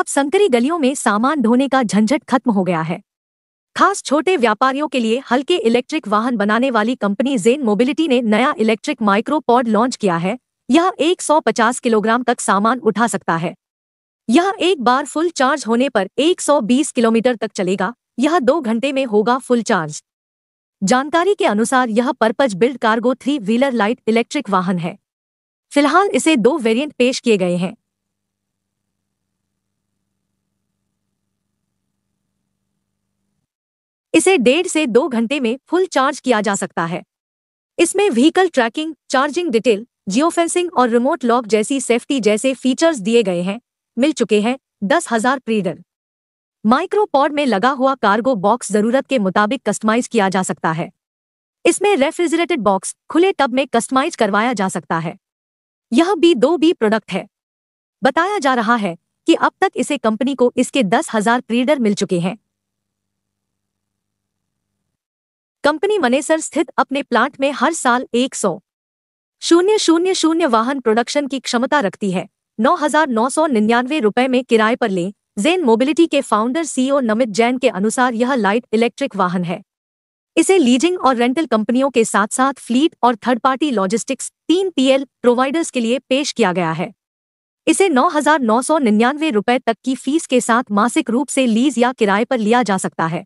अब संतरी गलियों में सामान ढोने का झंझट खत्म हो गया है खास छोटे व्यापारियों के लिए हल्के इलेक्ट्रिक वाहन बनाने वाली कंपनी जेन मोबिलिटी ने नया इलेक्ट्रिक माइक्रोपॉड लॉन्च किया है यह 150 किलोग्राम तक सामान उठा सकता है यह एक बार फुल चार्ज होने पर 120 किलोमीटर तक चलेगा यह दो घंटे में होगा फुल चार्ज जानकारी के अनुसार यह purpose built cargo three wheeler light electric वाहन है फिलहाल इसे दो वेरियंट पेश किए गए हैं इसे डेढ़ से दो घंटे में फुल चार्ज किया जा सकता है इसमें vehicle tracking charging detail geofencing और रिमोट लॉक जैसी सेफ्टी जैसे फीचर्स दिए गए हैं मिल चुके हैं दस हजार प्रीडल माइक्रोपॉड में लगा हुआ कार्गो बॉक्स जरूरत के मुताबिक कस्टमाइज किया जा सकता है इसमें रेफ्रिजरेटेड बॉक्स खुले टब में कस्टमाइज करवाया जा सकता है यह बी दो बी प्रोडक्ट है बताया जा रहा है कि अब तक इसे कंपनी को इसके दस हजार प्रीडर मिल चुके हैं कंपनी मनेसर स्थित अपने प्लांट में हर साल एक सौ शून्य शून्य शून्य वाहन प्रोडक्शन की क्षमता रखती है नौ हजार नौ सौ निन्यानवे रुपए में किराए पर लें जेन मोबिलिटी के फाउंडर सीईओ नमित जैन के अनुसार यह लाइट इलेक्ट्रिक वाहन है इसे लीजिंग और रेंटल कंपनियों के साथ साथ फ्लीट और थर्ड पार्टी लॉजिस्टिक्स तीन पीएल प्रोवाइडर्स के लिए पेश किया गया है इसे नौ हजार नौ सौ निन्यानवे रुपए तक की फीस के साथ मासिक रूप से लीज या किराए पर लिया जा सकता है